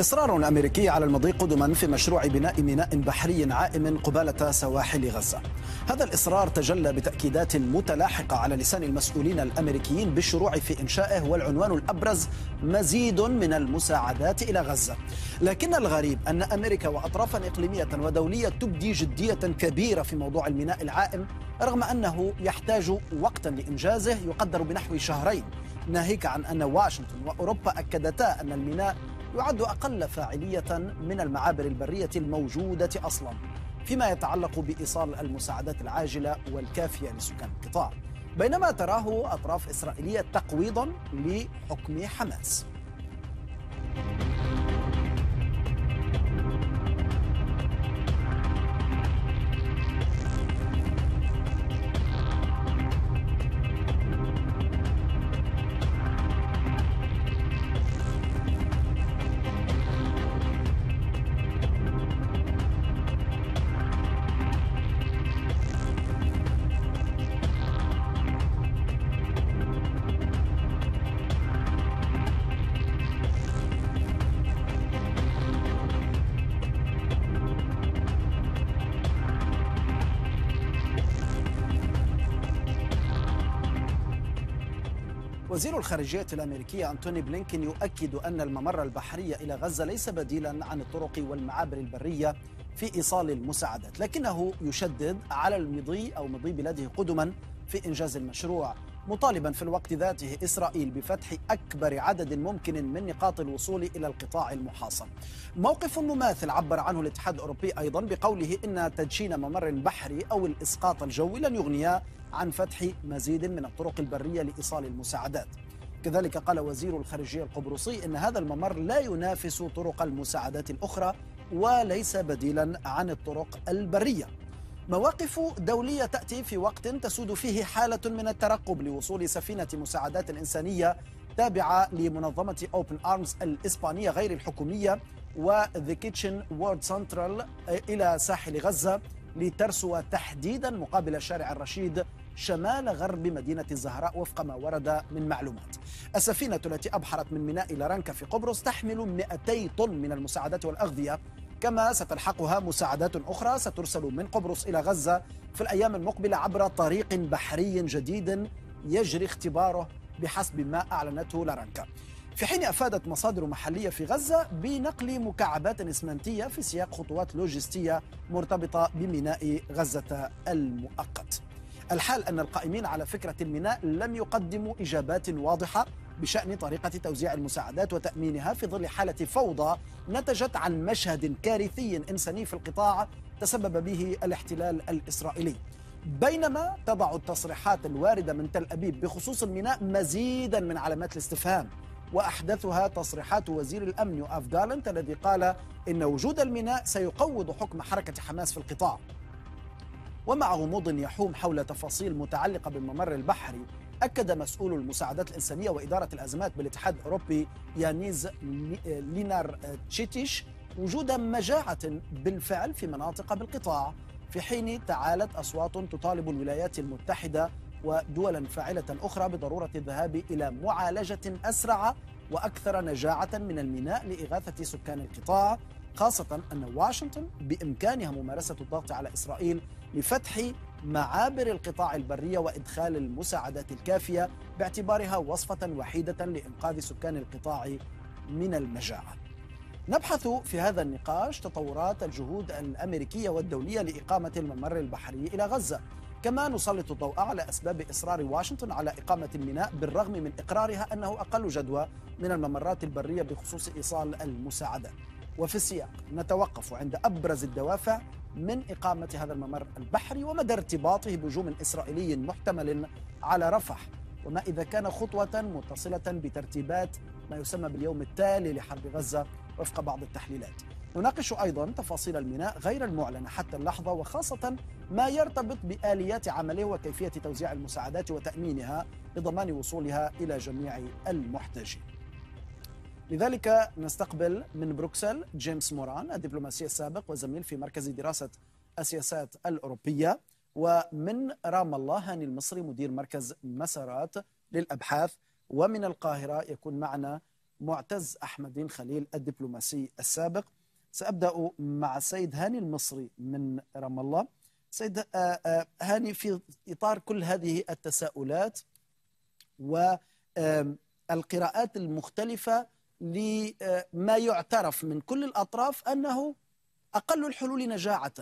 إصرار أمريكي على المضي قدما في مشروع بناء ميناء بحري عائم قبالة سواحل غزة هذا الإصرار تجلى بتأكيدات متلاحقة على لسان المسؤولين الأمريكيين بالشروع في إنشائه والعنوان الأبرز مزيد من المساعدات إلى غزة لكن الغريب أن أمريكا وأطرافا إقليمية ودولية تبدي جدية كبيرة في موضوع الميناء العائم رغم أنه يحتاج وقتا لإنجازه يقدر بنحو شهرين ناهيك عن أن واشنطن وأوروبا أكدتا أن الميناء يعد أقل فاعلية من المعابر البرية الموجودة أصلا فيما يتعلق بإيصال المساعدات العاجلة والكافية لسكان القطاع بينما تراه أطراف إسرائيلية تقويضا لحكم حماس وزير الخارجية الأمريكي أنتوني بلينكين يؤكد أن الممر البحري إلى غزة ليس بديلا عن الطرق والمعابر البرية في إيصال المساعدات لكنه يشدد على المضي أو مضي بلاده قدما في إنجاز المشروع مطالبا في الوقت ذاته إسرائيل بفتح أكبر عدد ممكن من نقاط الوصول إلى القطاع المحاصر موقف مماثل عبر عنه الاتحاد الأوروبي أيضا بقوله إن تدشين ممر بحري أو الإسقاط الجوي لن يغنيا عن فتح مزيد من الطرق البرية لإيصال المساعدات كذلك قال وزير الخارجية القبرصي إن هذا الممر لا ينافس طرق المساعدات الأخرى وليس بديلا عن الطرق البرية مواقف دولية تأتي في وقت تسود فيه حالة من الترقب لوصول سفينة مساعدات إنسانية تابعة لمنظمة أوبن أرمز الإسبانية غير الحكومية وذا كيتشن وورد سنترال إلى ساحل غزة لترسو تحديدا مقابل الشارع الرشيد شمال غرب مدينة الزهراء وفق ما ورد من معلومات السفينة التي أبحرت من ميناء لارنكا في قبرص تحمل 200 طن من المساعدات والأغذية كما ستلحقها مساعدات أخرى سترسل من قبرص إلى غزة في الأيام المقبلة عبر طريق بحري جديد يجري اختباره بحسب ما أعلنته لارنكا في حين افادت مصادر محليه في غزه بنقل مكعبات اسمنتيه في سياق خطوات لوجستيه مرتبطه بميناء غزه المؤقت الحال أن القائمين على فكرة الميناء لم يقدموا إجابات واضحة بشأن طريقة توزيع المساعدات وتأمينها في ظل حالة فوضى نتجت عن مشهد كارثي إنساني في القطاع تسبب به الاحتلال الإسرائيلي بينما تضع التصريحات الواردة من تل أبيب بخصوص الميناء مزيدا من علامات الاستفهام وأحدثها تصريحات وزير الأمن يؤاف جالنت الذي قال إن وجود الميناء سيقوض حكم حركة حماس في القطاع ومع غموض يحوم حول تفاصيل متعلقة بالممر البحري أكد مسؤول المساعدات الإنسانية وإدارة الأزمات بالاتحاد الأوروبي يانيز لينار تشيتيش وجود مجاعة بالفعل في مناطق بالقطاع في حين تعالت أصوات تطالب الولايات المتحدة ودولا فاعلة أخرى بضرورة الذهاب إلى معالجة أسرع وأكثر نجاعة من الميناء لإغاثة سكان القطاع خاصة أن واشنطن بإمكانها ممارسة الضغط على إسرائيل لفتح معابر القطاع البرية وإدخال المساعدات الكافية باعتبارها وصفة وحيدة لإنقاذ سكان القطاع من المجاعة. نبحث في هذا النقاش تطورات الجهود الأمريكية والدولية لإقامة الممر البحري إلى غزة، كما نسلط الضوء على أسباب إصرار واشنطن على إقامة الميناء بالرغم من إقرارها أنه أقل جدوى من الممرات البرية بخصوص إيصال المساعدات. وفي السياق نتوقف عند أبرز الدوافع من إقامة هذا الممر البحري ومدى ارتباطه بهجوم إسرائيلي محتمل على رفح وما إذا كان خطوة متصلة بترتيبات ما يسمى باليوم التالي لحرب غزة وفق بعض التحليلات نناقش أيضا تفاصيل الميناء غير المعلنة حتى اللحظة وخاصة ما يرتبط بآليات عمله وكيفية توزيع المساعدات وتأمينها لضمان وصولها إلى جميع المحتاجين لذلك نستقبل من بروكسل جيمس موران الدبلوماسي السابق وزميل في مركز دراسة السياسات الأوروبية ومن رام الله هاني المصري مدير مركز مسارات للأبحاث ومن القاهرة يكون معنا معتز أحمد بن خليل الدبلوماسي السابق سأبدأ مع سيد هاني المصري من رام الله سيد آه، آه، هاني في إطار كل هذه التساؤلات والقراءات المختلفة لما يعترف من كل الأطراف أنه أقل الحلول نجاعة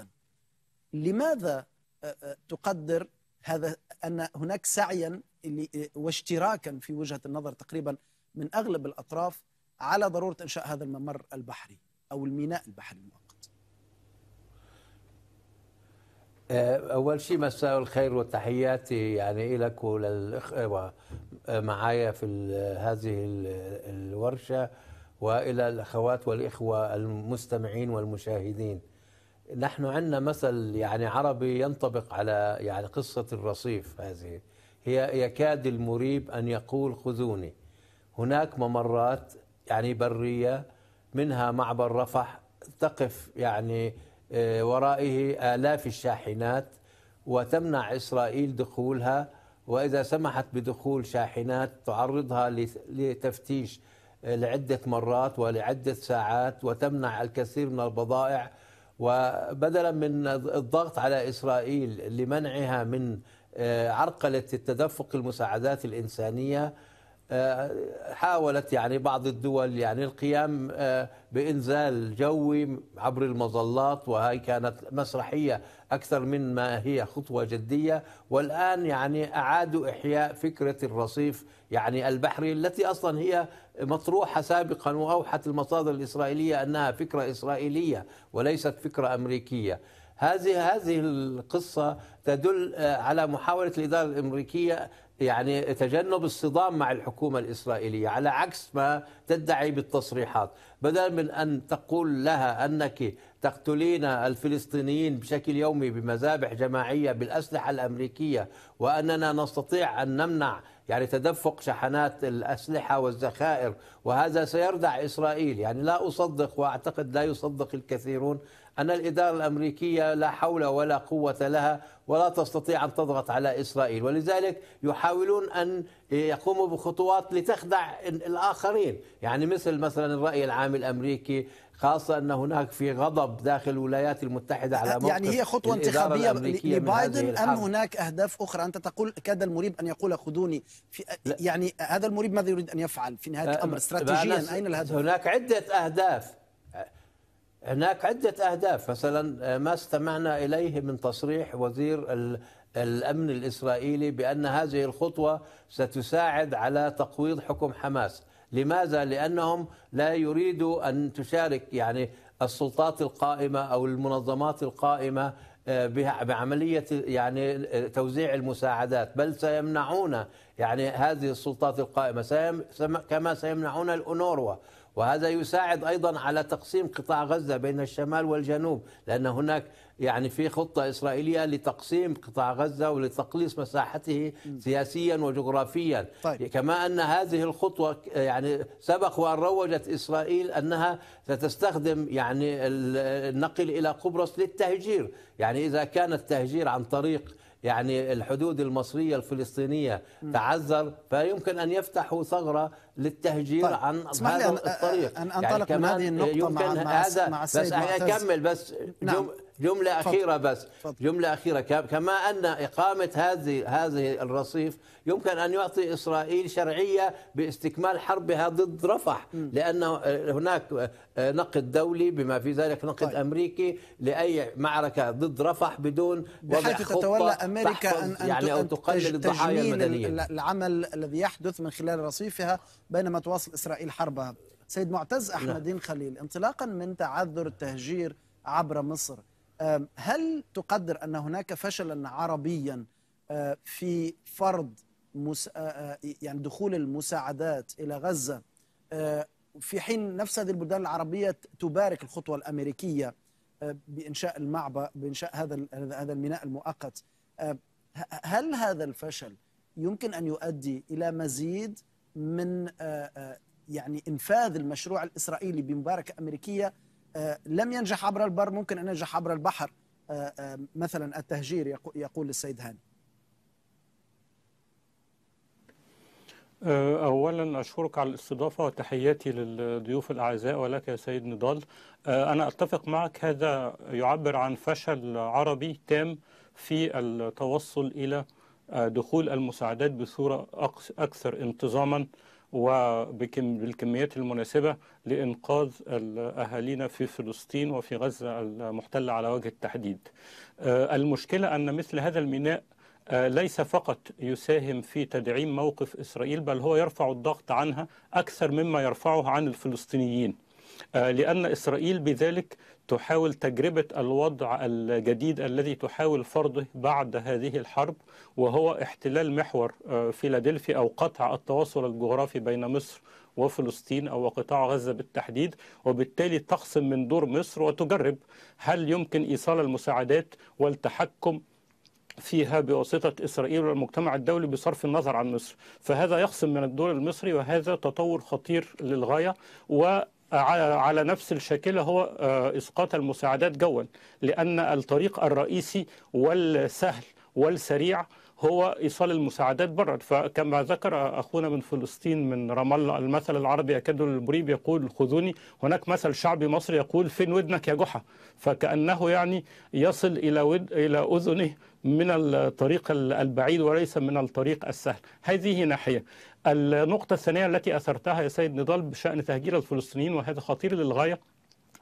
لماذا آه، آه، تقدر هذا أن هناك سعيا واشتراكا في وجهة النظر تقريبا من أغلب الأطراف على ضرورة إنشاء هذا الممر البحري أو الميناء البحري آه، أول شيء مساء الخير وتحياتي يعني لك وللإخوة معايا في هذه الورشة وإلى الأخوات والإخوة المستمعين والمشاهدين نحن عندنا مثل يعني عربي ينطبق على يعني قصة الرصيف هذه هي يكاد المريب أن يقول خذوني هناك ممرات يعني برية منها معبر رفح تقف يعني آه، ورائه آلاف الشاحنات وتمنع إسرائيل دخولها وإذا سمحت بدخول شاحنات تعرضها لتفتيش آه، لعدة مرات ولعدة ساعات وتمنع الكثير من البضائع وبدلا من الضغط على إسرائيل لمنعها من آه، عرقلة التدفق المساعدات الإنسانية آه، حاولت يعني بعض الدول يعني القيام آه، بإنزال جوي عبر المظلات وهي كانت مسرحية أكثر من ما هي خطوة جدية والآن يعني أعادوا إحياء فكرة الرصيف يعني البحري التي أصلا هي مطروحة سابقا وأوحت المصادر الإسرائيلية أنها فكرة إسرائيلية وليست فكرة أمريكية هذه هذه القصة تدل آه، على محاولة الإدارة الأمريكية يعني تجنب الصدام مع الحكومة الإسرائيلية على عكس ما تدعي بالتصريحات بدل من أن تقول لها أنك تقتلين الفلسطينيين بشكل يومي بمذابح جماعية بالأسلحة الأمريكية وأننا نستطيع أن نمنع يعني تدفق شحنات الأسلحة والذخائر وهذا سيردع إسرائيل يعني لا أصدق وأعتقد لا يصدق الكثيرون أن الإدارة الأمريكية لا حول ولا قوة لها ولا تستطيع أن تضغط على إسرائيل ولذلك يحاولون أن يقوموا بخطوات لتخدع الآخرين يعني مثل مثلا الرأي العام الأمريكي خاصة أن هناك في غضب داخل الولايات المتحدة على موقف يعني هي خطوة انتخابية لبايدن أم هناك أهداف أخرى أنت تقول كاد المريب أن يقول خذوني في يعني هذا المريب ماذا يريد أن يفعل في نهاية أه، الأمر استراتيجيا أين الهدف هناك عدة أهداف هناك عدة أهداف مثلا آه، ما استمعنا إليه من تصريح وزير الأمن الإسرائيلي بأن هذه الخطوة ستساعد على تقويض حكم حماس لماذا؟ لأنهم لا يريدوا أن تشارك يعني السلطات القائمة أو المنظمات القائمة آه، بعملية يعني آه، توزيع المساعدات بل سيمنعون يعني هذه السلطات القائمة كما سيمنعون الأونروا وهذا يساعد ايضا على تقسيم قطاع غزه بين الشمال والجنوب لان هناك يعني في خطه اسرائيليه لتقسيم قطاع غزه ولتقليص مساحته سياسيا وجغرافيا طيب. كما ان هذه الخطوه يعني سبق وان روجت اسرائيل انها ستستخدم يعني النقل الى قبرص للتهجير يعني اذا كان التهجير عن طريق يعني الحدود المصرية الفلسطينية تعذر فيمكن أن يفتحوا ثغرة للتهجير طيب. عن هذا أن الطريق أن يعني أنطلق يعني من هذه النقطة مع, مع مع السيد بس أكمل بس نعم. جملة أخيرة بس جملة أخيرة كما أن إقامة هذه هذه الرصيف يمكن أن يعطي إسرائيل شرعية باستكمال حربها ضد رفح لأن هناك نقد دولي بما في ذلك نقد طيب. أمريكي لأي معركة ضد رفح بدون بحيث تتولى أمريكا أن, أن يعني أو تقلل الضحايا المدنية العمل الذي يحدث من خلال رصيفها بينما تواصل إسرائيل حربها سيد معتز أحمدين نعم. خليل انطلاقا من تعذر التهجير عبر مصر هل تقدر أن هناك فشلا عربيا أه، في فرض أه، أه، يعني دخول المساعدات إلى غزة في حين نفس هذه البلدان العربية تبارك الخطوة الأمريكية بإنشاء المعبر بإنشاء هذا هذا الميناء المؤقت هل هذا الفشل يمكن أن يؤدي إلى مزيد من يعني إنفاذ المشروع الإسرائيلي بمباركة أمريكية آه، لم ينجح عبر البر ممكن أن ينجح عبر البحر آه، آه، مثلا التهجير يقول السيد هاني أولا أشكرك على الاستضافة وتحياتي للضيوف الأعزاء ولك يا سيد نضال أنا أتفق معك هذا يعبر عن فشل عربي تام في التوصل إلى دخول المساعدات بصورة أكثر انتظاما وبالكميات المناسبة لإنقاذ أهالينا في فلسطين وفي غزة المحتلة على وجه التحديد آه، المشكلة أن مثل هذا الميناء آه، ليس فقط يساهم في تدعيم موقف إسرائيل بل هو يرفع الضغط عنها أكثر مما يرفعه عن الفلسطينيين آه، لأن إسرائيل بذلك تحاول تجربة الوضع الجديد الذي تحاول فرضه بعد هذه الحرب وهو احتلال محور آه، فيلادلفيا أو قطع التواصل الجغرافي بين مصر وفلسطين أو قطاع غزة بالتحديد وبالتالي تقسم من دور مصر وتجرب هل يمكن إيصال المساعدات والتحكم فيها بواسطة إسرائيل والمجتمع الدولي بصرف النظر عن مصر فهذا يقسم من الدور المصري وهذا تطور خطير للغاية و على نفس الشكل هو آه، إسقاط المساعدات جوا لأن الطريق الرئيسي والسهل والسريع هو ايصال المساعدات برا فكما ذكر اخونا من فلسطين من رام الله المثل العربي يكاد المريب يقول خذوني هناك مثل شعبي مصري يقول فين ودنك يا جحا فكانه يعني يصل الى ود الى اذنه من الطريق البعيد وليس من الطريق السهل هذه ناحيه النقطه الثانيه التي اثرتها يا سيد نضال بشان تهجير الفلسطينيين وهذا خطير للغايه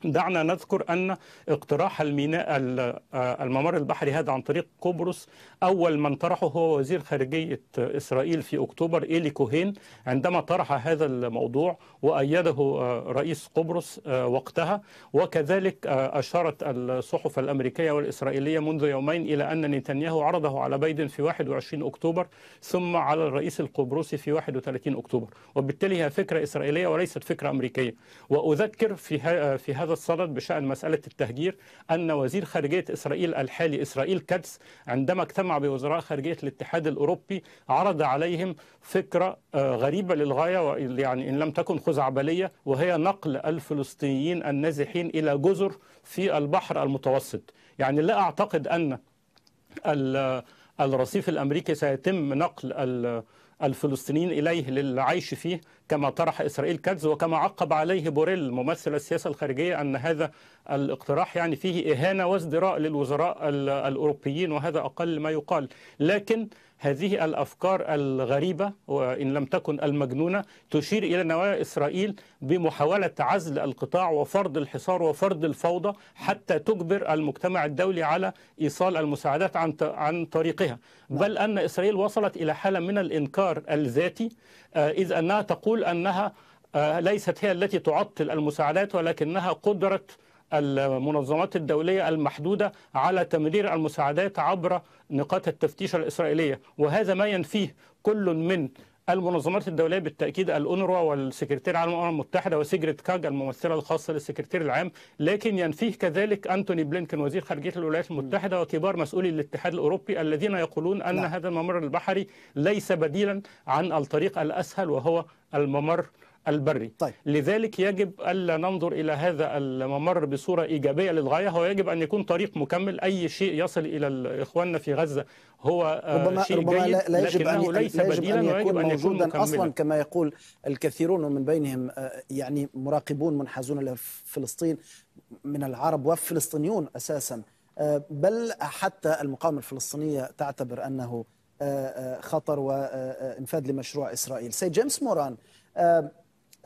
دعنا نذكر أن اقتراح الميناء آه، الممر البحري هذا عن طريق قبرص أول من طرحه هو وزير خارجية إسرائيل في أكتوبر إيلي كوهين عندما طرح هذا الموضوع وأيده آه، رئيس قبرص آه، وقتها وكذلك أشارت الصحف الأمريكية والإسرائيلية منذ يومين إلى أن نتنياهو عرضه على بايدن في 21 أكتوبر ثم على الرئيس القبرصي في 31 أكتوبر وبالتالي هي فكرة إسرائيلية وليست فكرة أمريكية وأذكر في في هذا الصدد بشأن مسألة التهجير أن وزير خارجية إسرائيل الحالي إسرائيل كاتس عندما اجتمع بوزراء خارجية الاتحاد الأوروبي عرض عليهم فكرة آه، غريبة للغاية يعني إن لم تكن خزعبلية وهي نقل الفلسطينيين النازحين إلى جزر في البحر المتوسط يعني لا أعتقد أن آه، الرصيف الأمريكي سيتم نقل آه، الفلسطينيين إليه للعيش فيه كما طرح إسرائيل كاتز وكما عقب عليه بوريل ممثل السياسة الخارجية أن هذا الاقتراح يعني فيه إهانة وازدراء للوزراء الأوروبيين وهذا أقل ما يقال لكن هذه الافكار الغريبه وان لم تكن المجنونه تشير الى نوايا اسرائيل بمحاوله عزل القطاع وفرض الحصار وفرض الفوضى حتى تجبر المجتمع الدولي على ايصال المساعدات عن عن طريقها بل نعم. ان اسرائيل وصلت الى حاله من الانكار الذاتي آه، اذ انها تقول أنها آه، ليست هي التي تعطل المساعدات ولكنها قدرة المنظمات الدولية المحدودة على تمرير المساعدات عبر نقاط التفتيش الإسرائيلية وهذا ما ينفيه كل من المنظمات الدوليه بالتاكيد الأونروا والسكرتير العام الامم المتحده وسيجريت كاج الممثله الخاصه للسكرتير العام لكن ينفيه كذلك انتوني بلينكن وزير خارجيه الولايات المتحده وكبار مسؤولي الاتحاد الاوروبي الذين يقولون ان لا. نعم. هذا الممر البحري ليس بديلا عن الطريق الاسهل وهو الممر البري طيب. لذلك يجب ألا ننظر إلى هذا الممر بصورة إيجابية للغاية هو يجب أن يكون طريق مكمل أي شيء يصل إلى إخواننا في غزة هو آه، ربما شيء ربما جيد لا يجب لكنه أن ليس لا يجب بديلا أن يكون ويجب أن يكون موجودا أصلا كما يقول الكثيرون ومن بينهم آه، يعني مراقبون منحازون لفلسطين من العرب وفلسطينيون أساسا آه، بل حتى المقاومة الفلسطينية تعتبر أنه خطر وانفاد لمشروع إسرائيل سيد جيمس موران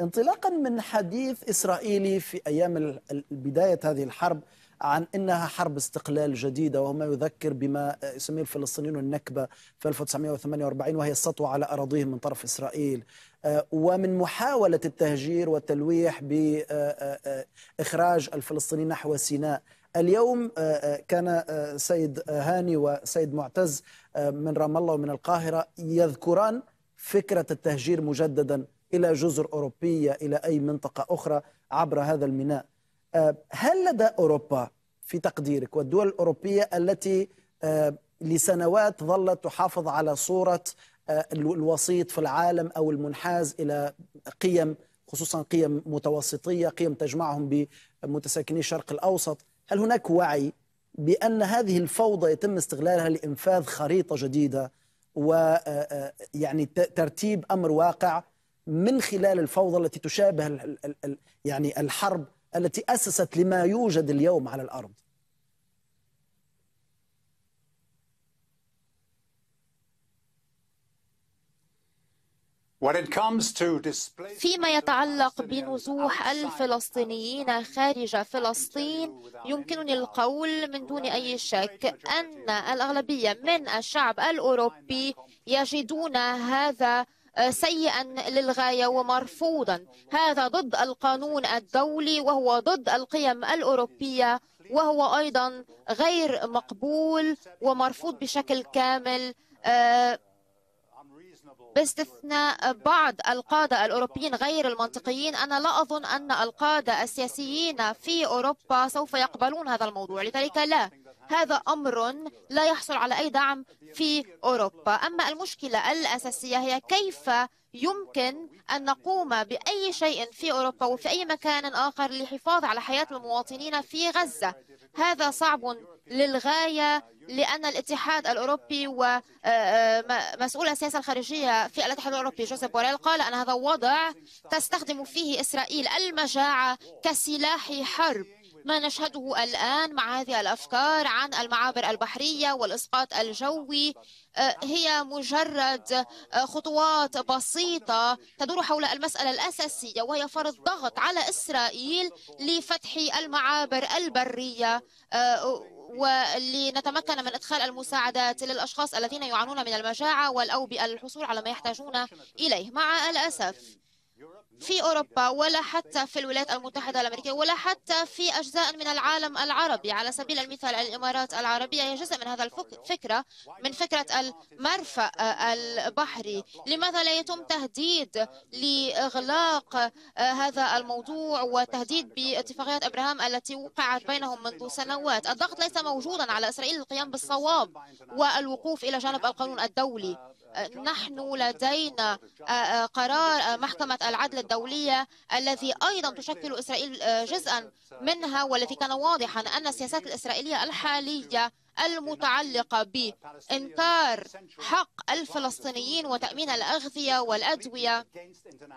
انطلاقا من حديث إسرائيلي في أيام بداية هذه الحرب عن انها حرب استقلال جديده وما يذكر بما يسميه الفلسطينيون النكبه في 1948 وهي السطوه على اراضيهم من طرف اسرائيل آه، ومن محاوله التهجير والتلويح باخراج آه، آه، الفلسطينيين نحو سيناء اليوم كان سيد هاني وسيد معتز من رام الله ومن القاهره يذكران فكره التهجير مجددا إلى جزر أوروبية إلى أي منطقة أخرى عبر هذا الميناء آه، هل لدى أوروبا في تقديرك والدول الأوروبية التي آه، لسنوات ظلت تحافظ على صورة آه، الوسيط في العالم أو المنحاز إلى قيم خصوصا قيم متوسطية قيم تجمعهم بمتساكني الشرق الأوسط هل هناك وعي بأن هذه الفوضى يتم استغلالها لإنفاذ خريطة جديدة ويعني ترتيب أمر واقع من خلال الفوضى التي تشابه الـ الـ الـ يعني الحرب التي أسست لما يوجد اليوم على الأرض فيما يتعلق بنزوح الفلسطينيين خارج فلسطين يمكنني القول من دون أي شك أن الأغلبية من الشعب الأوروبي يجدون هذا آه، سيئا للغاية ومرفوضا هذا ضد القانون الدولي وهو ضد القيم الأوروبية وهو أيضا غير مقبول ومرفوض بشكل كامل آه، باستثناء بعض القادة الأوروبيين غير المنطقيين أنا لا أظن أن القادة السياسيين في أوروبا سوف يقبلون هذا الموضوع لذلك لا هذا أمر لا يحصل على أي دعم في أوروبا أما المشكلة الأساسية هي كيف يمكن أن نقوم بأي شيء في أوروبا وفي أي مكان آخر للحفاظ على حياة المواطنين في غزة هذا صعب للغاية لأن الاتحاد الأوروبي ومسؤول آه، آه، السياسة الخارجية في الاتحاد الأوروبي جوزيف بوريل قال أن هذا وضع تستخدم فيه إسرائيل المجاعة كسلاح حرب ما نشهده الآن مع هذه الأفكار عن المعابر البحرية والإسقاط الجوي آه، هي مجرد آه، خطوات بسيطة تدور حول المسألة الأساسية وهي فرض ضغط على إسرائيل لفتح المعابر البرية آه، ولنتمكن من إدخال المساعدات للأشخاص الذين يعانون من المجاعة والأوبئة للحصول على ما يحتاجون إليه مع الأسف في أوروبا ولا حتى في الولايات المتحدة الأمريكية ولا حتى في أجزاء من العالم العربي على سبيل المثال الإمارات العربية هي جزء من هذا الفكرة من فكرة المرفأ آه، البحري لماذا لا يتم تهديد لإغلاق آه، هذا الموضوع وتهديد باتفاقيات أبراهام التي وقعت بينهم منذ سنوات الضغط ليس موجودا على إسرائيل للقيام بالصواب والوقوف إلى جانب القانون الدولي نحن لدينا آه، آه، قرار آه، محكمة العدل الدولية الذي أيضا تشكل إسرائيل جزءا منها والذي كان واضحا أن السياسات الإسرائيلية الحالية المتعلقة بإنكار حق الفلسطينيين وتأمين الأغذية والأدوية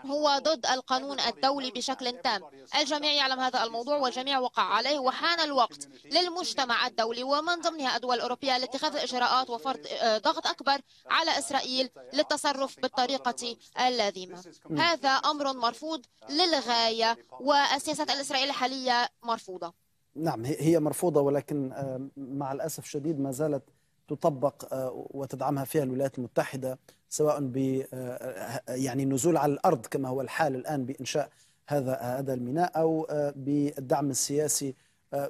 هو ضد القانون الدولي بشكل تام الجميع يعلم هذا الموضوع والجميع وقع عليه وحان الوقت للمجتمع الدولي ومن ضمنها الدول الأوروبية لاتخاذ الإجراءات وفرض ضغط أكبر على إسرائيل للتصرف بالطريقة اللازمة هذا أمر مرفوض للغاية والسياسات الإسرائيلية الحالية مرفوضة نعم هي مرفوضة ولكن آه، مع الأسف الشديد ما زالت تطبق آه، وتدعمها فيها الولايات المتحدة سواء ب آه، يعني النزول على الأرض كما هو الحال الآن بإنشاء هذا هذا الميناء أو بالدعم السياسي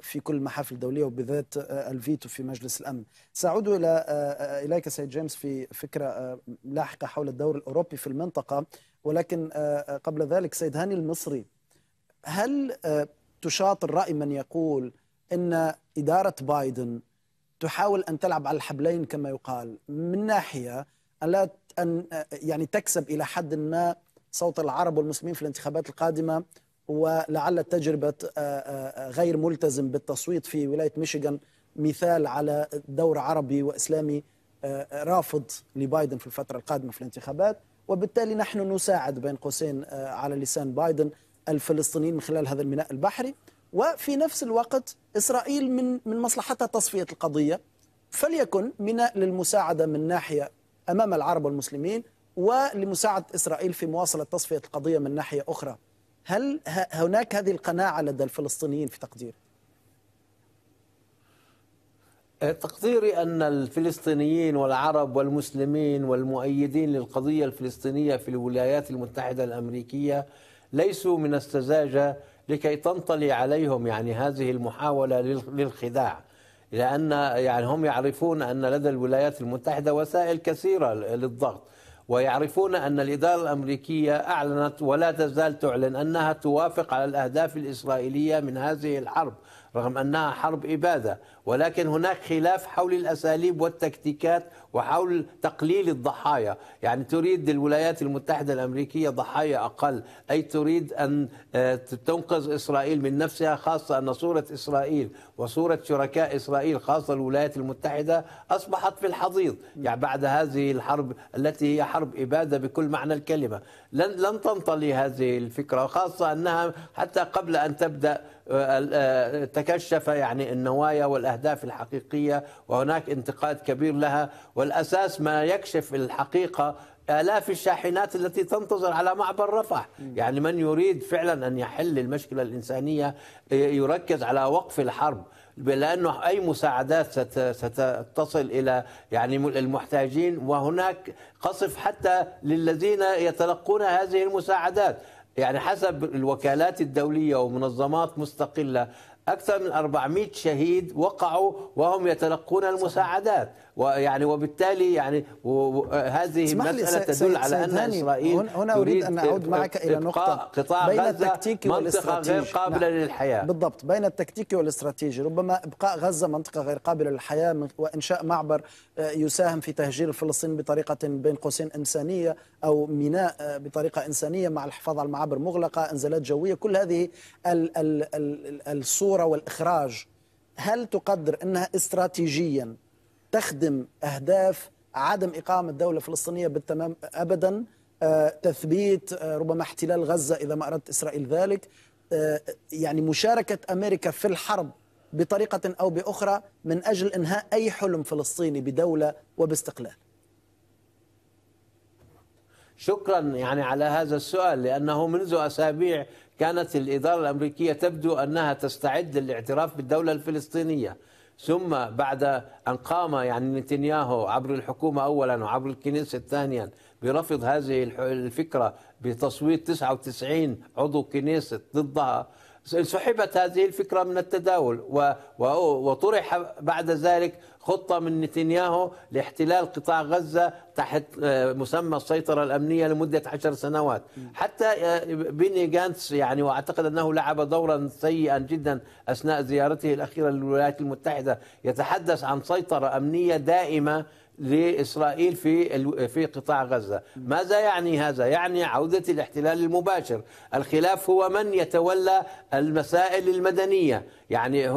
في كل المحافل الدولية وبذات الفيتو في مجلس الأمن سأعود إلى إليك سيد جيمس في فكرة لاحقة حول الدور الأوروبي في المنطقة ولكن قبل ذلك سيد هاني المصري هل تشاطر رأي من يقول أن إدارة بايدن تحاول أن تلعب على الحبلين كما يقال من ناحية أن, لا أن يعني تكسب إلى حد ما صوت العرب والمسلمين في الانتخابات القادمة ولعل تجربة آه، آه، آه، غير ملتزم بالتصويت في ولاية ميشيغان مثال على دور عربي وإسلامي رافض لبايدن في الفترة القادمة في الانتخابات وبالتالي نحن نساعد بين قوسين على لسان بايدن الفلسطينيين من خلال هذا الميناء البحري وفي نفس الوقت إسرائيل من من مصلحتها تصفية القضية فليكن ميناء للمساعدة من ناحية أمام العرب والمسلمين ولمساعدة إسرائيل في مواصلة تصفية القضية من ناحية أخرى هل هناك هذه القناعة لدى الفلسطينيين في تقدير؟ تقديري أن الفلسطينيين والعرب والمسلمين والمؤيدين للقضية الفلسطينية في الولايات المتحدة الأمريكية ليسوا من السذاجة لكي تنطلي عليهم يعني هذه المحاولة للخداع لأن يعني هم يعرفون أن لدى الولايات المتحدة وسائل كثيرة للضغط ويعرفون أن الإدارة الأمريكية أعلنت ولا تزال تعلن أنها توافق على الأهداف الإسرائيلية من هذه الحرب رغم أنها حرب إبادة ولكن هناك خلاف حول الأساليب والتكتيكات وحول تقليل الضحايا يعني تريد الولايات المتحدة الأمريكية ضحايا أقل أي تريد أن آه، تنقذ إسرائيل من نفسها خاصة أن صورة إسرائيل وصورة شركاء إسرائيل خاصة الولايات المتحدة أصبحت في الحضيض يعني بعد هذه الحرب التي هي حرب إبادة بكل معنى الكلمة لن, لن تنطلي هذه الفكرة خاصة أنها حتى قبل أن تبدأ آه، آه، تكشف يعني النوايا والأهداف الحقيقية وهناك انتقاد كبير لها والأساس ما يكشف الحقيقة آلاف آه، الشاحنات التي تنتظر على معبر رفح يعني من يريد فعلا أن يحل المشكلة الإنسانية آه، يركز على وقف الحرب لانه اي مساعدات ستصل الى يعني المحتاجين وهناك قصف حتى للذين يتلقون هذه المساعدات يعني حسب الوكالات الدوليه ومنظمات مستقله اكثر من 400 شهيد وقعوا وهم يتلقون المساعدات ويعني وبالتالي يعني هذه المسألة تدل على أن إسرائيل هنا هنا أريد أن أعود معك إلى نقطة قطاع بين التكتيكي والاستراتيجي غير قابلة نعم. للحياة بالضبط بين التكتيكي والاستراتيجي ربما إبقاء غزة منطقة غير قابلة للحياة وإنشاء معبر آه، يساهم في تهجير الفلسطينيين بطريقة بين قوسين إنسانية أو ميناء آه، بطريقة إنسانية مع الحفاظ على المعابر مغلقة إنزالات جوية كل هذه ال ال ال الصورة والإخراج هل تقدر أنها استراتيجياً تخدم أهداف عدم إقامة دولة فلسطينية بالتمام أبدا آه، تثبيت آه، ربما احتلال غزة إذا ما أردت إسرائيل ذلك آه، يعني مشاركة أمريكا في الحرب بطريقة أو بأخرى من أجل إنهاء أي حلم فلسطيني بدولة وباستقلال شكرا يعني على هذا السؤال لأنه منذ أسابيع كانت الإدارة الأمريكية تبدو أنها تستعد للاعتراف بالدولة الفلسطينية ثم بعد أن قام يعني نتنياهو عبر الحكومة أولا وعبر الكنيسة ثانيا برفض هذه الفكرة بتصويت 99 عضو كنيسة ضدها سحبت هذه الفكرة من التداول وطرح بعد ذلك خطة من نتنياهو لاحتلال قطاع غزة تحت آه، مسمى السيطرة الأمنية لمدة عشر سنوات حتى آه، بيني جانتس يعني وأعتقد أنه لعب دورا سيئا جدا أثناء زيارته الأخيرة للولايات المتحدة يتحدث عن سيطرة أمنية دائمة لاسرائيل في في قطاع غزه، ماذا يعني هذا؟ يعني عوده الاحتلال المباشر، الخلاف هو من يتولى المسائل المدنيه، يعني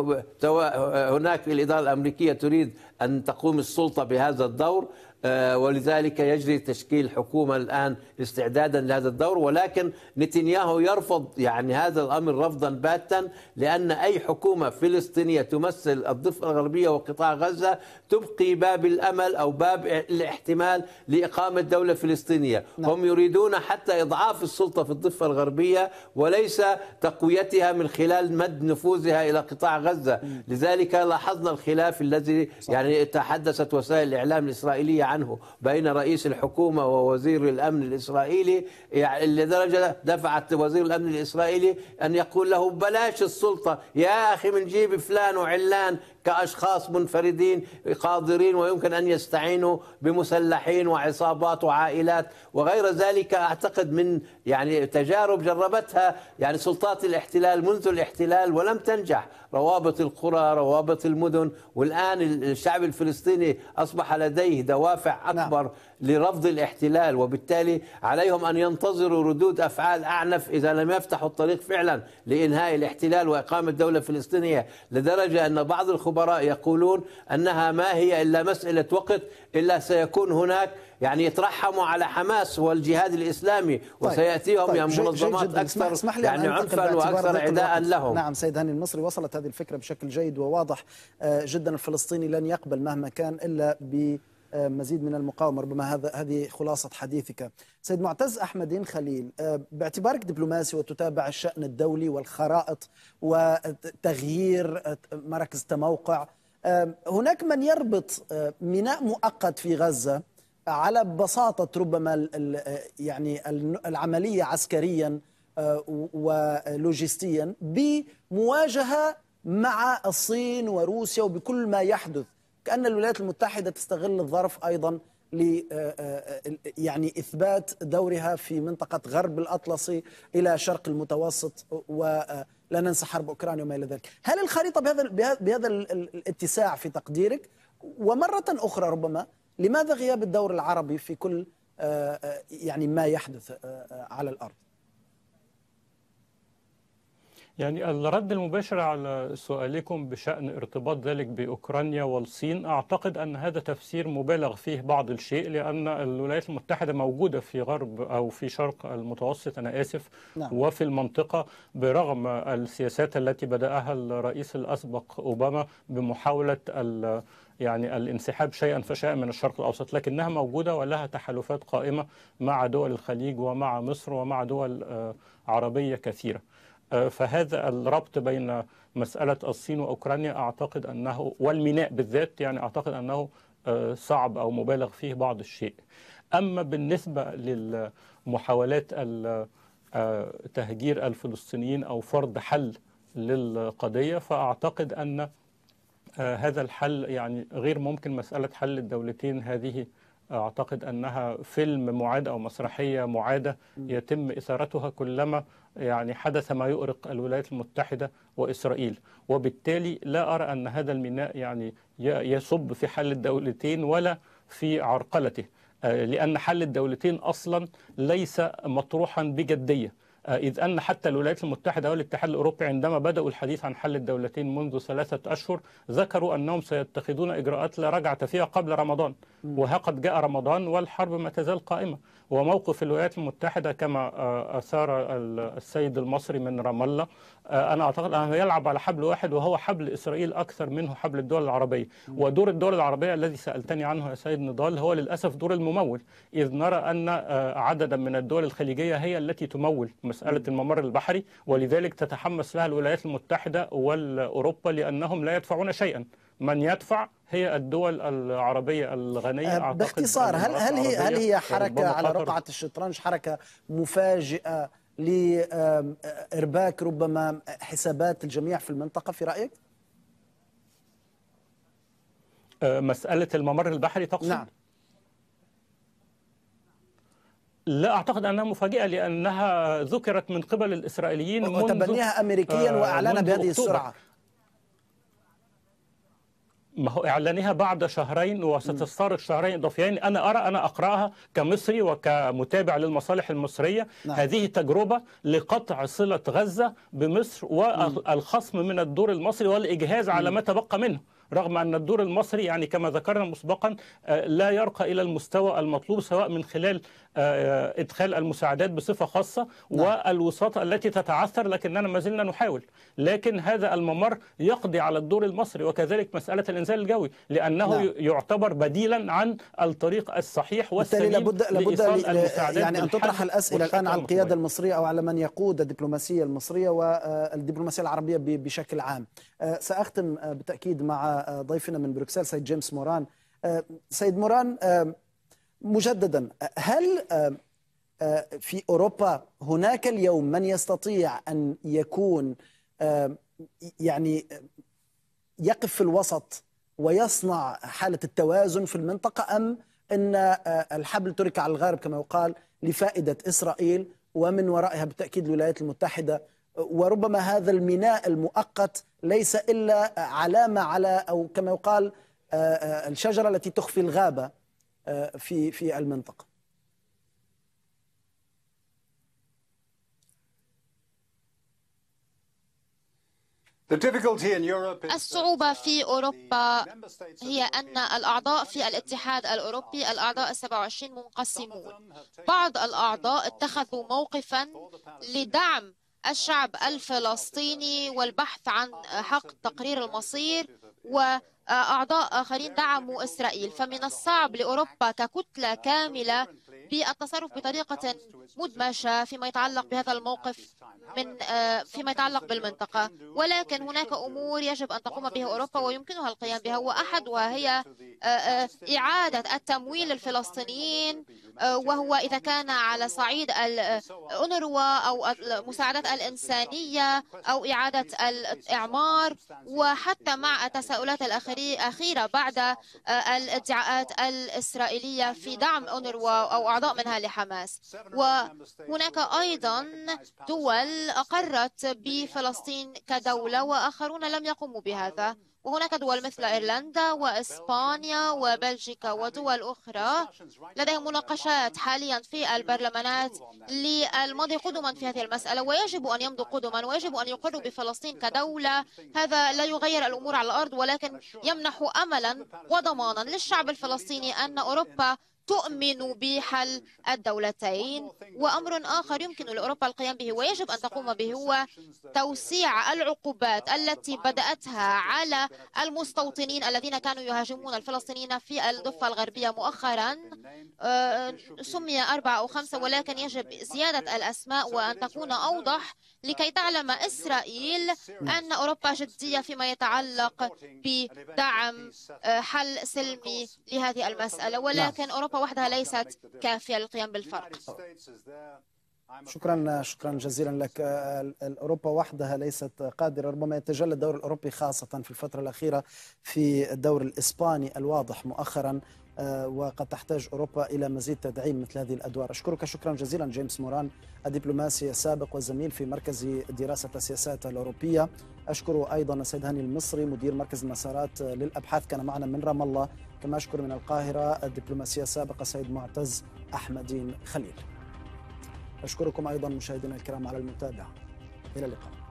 هناك الإدارة الأمريكية تريد أن تقوم السلطة بهذا الدور آه، ولذلك يجري تشكيل حكومة الآن استعدادا لهذا الدور ولكن نتنياهو يرفض يعني هذا الأمر رفضا باتا لأن أي حكومة فلسطينية تمثل الضفة الغربية وقطاع غزة تبقي باب الأمل أو باب الاحتمال لإقامة دولة فلسطينية نعم. هم يريدون حتى إضعاف السلطة في الضفة الغربية وليس تقويتها من خلال مد نفوذها إلى قطاع غزة لذلك لاحظنا الخلاف الذي يعني تحدثت وسائل الإعلام الإسرائيلية عنه بين رئيس الحكومة ووزير الأمن الإسرائيلي يعني لدرجة دفعت وزير الأمن الإسرائيلي أن يقول له بلاش السلطة يا أخي من جيب فلان وعلان كأشخاص منفردين قادرين ويمكن أن يستعينوا بمسلحين وعصابات وعائلات وغير ذلك أعتقد من يعني تجارب جربتها يعني سلطات الاحتلال منذ الاحتلال ولم تنجح روابط القرى روابط المدن والآن الشعب الفلسطيني أصبح لديه دوافع نعم. أكبر نعم. لرفض الاحتلال وبالتالي عليهم أن ينتظروا ردود أفعال أعنف إذا لم يفتحوا الطريق فعلا لإنهاء الاحتلال وإقامة دولة فلسطينية لدرجة أن بعض الخبراء يقولون أنها ما هي إلا مسألة وقت إلا سيكون هناك يعني يترحموا على حماس والجهاد الاسلامي طيب وسياتيهم طيب يعني منظمات اكثر اسمح لي يعني عنفا واكثر عداء لهم نعم سيد هاني المصري وصلت هذه الفكره بشكل جيد وواضح آه، جدا الفلسطيني لن يقبل مهما كان الا ب مزيد من المقاومه ربما هذا هذه خلاصه حديثك سيد معتز احمد خليل آه، باعتبارك دبلوماسي وتتابع الشان الدولي والخرائط وتغيير آه، مراكز تموقع آه، هناك من يربط ميناء مؤقت في غزه على بساطه ربما يعني العمليه عسكريا ولوجستيا بمواجهه مع الصين وروسيا وبكل ما يحدث كأن الولايات المتحدة تستغل الظرف أيضا ل آه، آه، يعني إثبات دورها في منطقة غرب الأطلسي إلى شرق المتوسط ولا آه، ننسى حرب أوكرانيا وما إلى ذلك هل الخريطة بهذا, بهذا الاتساع في تقديرك ومرة أخرى ربما لماذا غياب الدور العربي في كل يعني ما يحدث على الأرض يعني الرد المباشر على سؤالكم بشأن ارتباط ذلك بأوكرانيا والصين أعتقد أن هذا تفسير مبالغ فيه بعض الشيء لأن الولايات المتحدة موجودة في غرب أو في شرق المتوسط أنا آسف نعم. وفي المنطقة برغم السياسات التي بدأها الرئيس الأسبق أوباما بمحاولة ال يعني الانسحاب شيئا فشيئا من الشرق الاوسط لكنها موجوده ولها تحالفات قائمه مع دول الخليج ومع مصر ومع دول آه، عربيه كثيره فهذا الربط بين مسألة الصين وأوكرانيا أعتقد أنه والميناء بالذات يعني أعتقد أنه آه، صعب أو مبالغ فيه بعض الشيء أما بالنسبة للمحاولات آه، تهجير الفلسطينيين أو فرض حل للقضية فأعتقد أن آه، هذا الحل يعني غير ممكن مسألة حل الدولتين هذه اعتقد انها فيلم معاد او مسرحيه معاده يتم اثارتها كلما يعني حدث ما يؤرق الولايات المتحده واسرائيل وبالتالي لا ارى ان هذا الميناء يعني يصب في حل الدولتين ولا في عرقلته آه، لان حل الدولتين اصلا ليس مطروحا بجديه آه، إذ أن حتى الولايات المتحدة والاتحاد الأوروبي عندما بدأوا الحديث عن حل الدولتين منذ ثلاثة أشهر ذكروا أنهم سيتخذون إجراءات لا رجعة فيها قبل رمضان وها قد جاء رمضان والحرب ما تزال قائمة وموقف الولايات المتحدة كما آه، أثار السيد المصري من رام الله آه، أنا أعتقد أنه يلعب على حبل واحد وهو حبل إسرائيل أكثر منه حبل الدول العربية ودور الدول العربية الذي سألتني عنه يا سيد نضال هو للأسف دور الممول إذ نرى أن آه، عددا من الدول الخليجية هي التي تمول مسألة الممر البحري ولذلك تتحمس لها الولايات المتحدة والأوروبا لأنهم لا يدفعون شيئا من يدفع هي الدول العربية الغنية أه، باختصار هل هل هي هل هي حركة على رقعة الشطرنج حركة مفاجئة لإرباك ربما حسابات الجميع في المنطقة في رأيك؟ أه، مسألة الممر البحري تقصد؟ نعم لا اعتقد انها مفاجئه لانها ذكرت من قبل الاسرائيليين وتبنيها امريكيا أه، واعلن بهذه السرعه ما هو اعلانها بعد شهرين وستستغرق شهرين اضافيين انا ارى انا اقراها كمصري وكمتابع للمصالح المصريه نعم. هذه تجربه لقطع صله غزه بمصر والخصم من الدور المصري والاجهاز على ما تبقى منه رغم أن الدور المصري يعني كما ذكرنا مسبقا آه، لا يرقى إلى المستوى المطلوب سواء من خلال آه، آه، إدخال المساعدات بصفة خاصة نعم. والوساطة التي تتعثر لكننا ما زلنا نحاول لكن هذا الممر يقضي على الدور المصري وكذلك مسألة الإنزال الجوي لأنه نعم. يعتبر بديلا عن الطريق الصحيح والسليم لابد لابد يعني أن تطرح الأسئلة الآن على القيادة المصرية أو على من يقود الدبلوماسية المصرية والدبلوماسية العربية بشكل عام أه، سأختم أه، بالتأكيد مع أه، ضيفنا من بروكسل سيد جيمس موران سيد موران مجددا هل في أوروبا هناك اليوم من يستطيع أن يكون يعني يقف في الوسط ويصنع حالة التوازن في المنطقة أم أن الحبل ترك على الغرب كما يقال لفائدة إسرائيل ومن ورائها بالتأكيد الولايات المتحدة وربما هذا الميناء المؤقت ليس إلا علامة على أو كما يقال آه، آه، الشجرة التي تخفي الغابة آه، في في المنطقة الصعوبة في uh, أوروبا هي أن الأعضاء في الاتحاد الأوروبي الأعضاء السبع وعشرين منقسمون بعض الأعضاء اتخذوا موقفا لدعم الشعب الفلسطيني والبحث عن حق تقرير المصير و أعضاء آخرين دعموا إسرائيل فمن الصعب لأوروبا ككتلة كاملة بالتصرف بطريقة مدمجة فيما يتعلق بهذا الموقف من آه، فيما يتعلق بالمنطقة ولكن هناك أمور يجب أن تقوم بها أوروبا ويمكنها القيام بها وأحدها هي آه، آه، إعادة التمويل للفلسطينيين وهو إذا كان على صعيد الأونروا أو المساعدات الإنسانية أو إعادة الإعمار وحتى مع التساؤلات الأخيرة أخيرة بعد آه، الادعاءات الإسرائيلية في دعم أونروا أو أعضاء منها لحماس وهناك أيضا دول أقرت بفلسطين كدولة وآخرون لم يقوموا بهذا وهناك دول مثل إيرلندا وإسبانيا وبلجيكا ودول أخرى لديهم مناقشات حاليا في البرلمانات للمضي قدما في هذه المسألة ويجب أن يمضوا قدما ويجب أن يقروا بفلسطين كدولة هذا لا يغير الأمور على الأرض ولكن يمنح أملا وضمانا للشعب الفلسطيني أن أوروبا تؤمن بحل الدولتين وأمر آخر يمكن لأوروبا القيام به ويجب أن تقوم به هو توسيع العقوبات التي بدأتها على المستوطنين الذين كانوا يهاجمون الفلسطينيين في الضفة الغربية مؤخرا آه، سمي أربعة أو خمسة ولكن يجب زيادة الأسماء وأن تكون أوضح لكي تعلم إسرائيل أن أوروبا جدية فيما يتعلق بدعم آه، حل سلمي لهذه المسألة ولكن أوروبا أوروبا وحدها ليست كافية للقيام بالفرق شكرا شكرا جزيلا لك اوروبا وحدها ليست قادره ربما يتجلى الدور الاوروبي خاصه في الفتره الاخيره في الدور الاسباني الواضح مؤخرا آه، وقد تحتاج اوروبا الى مزيد تدعيم مثل هذه الادوار اشكرك شكرا جزيلا جيمس موران الدبلوماسي السابق والزميل في مركز دراسه السياسات الاوروبيه اشكر ايضا السيد هاني المصري مدير مركز المسارات للابحاث كان معنا من رام الله كما أشكر من القاهرة الدبلوماسية السابقة سيد معتز أحمدين خليل أشكركم أيضا مشاهدينا الكرام على المتابعة إلى اللقاء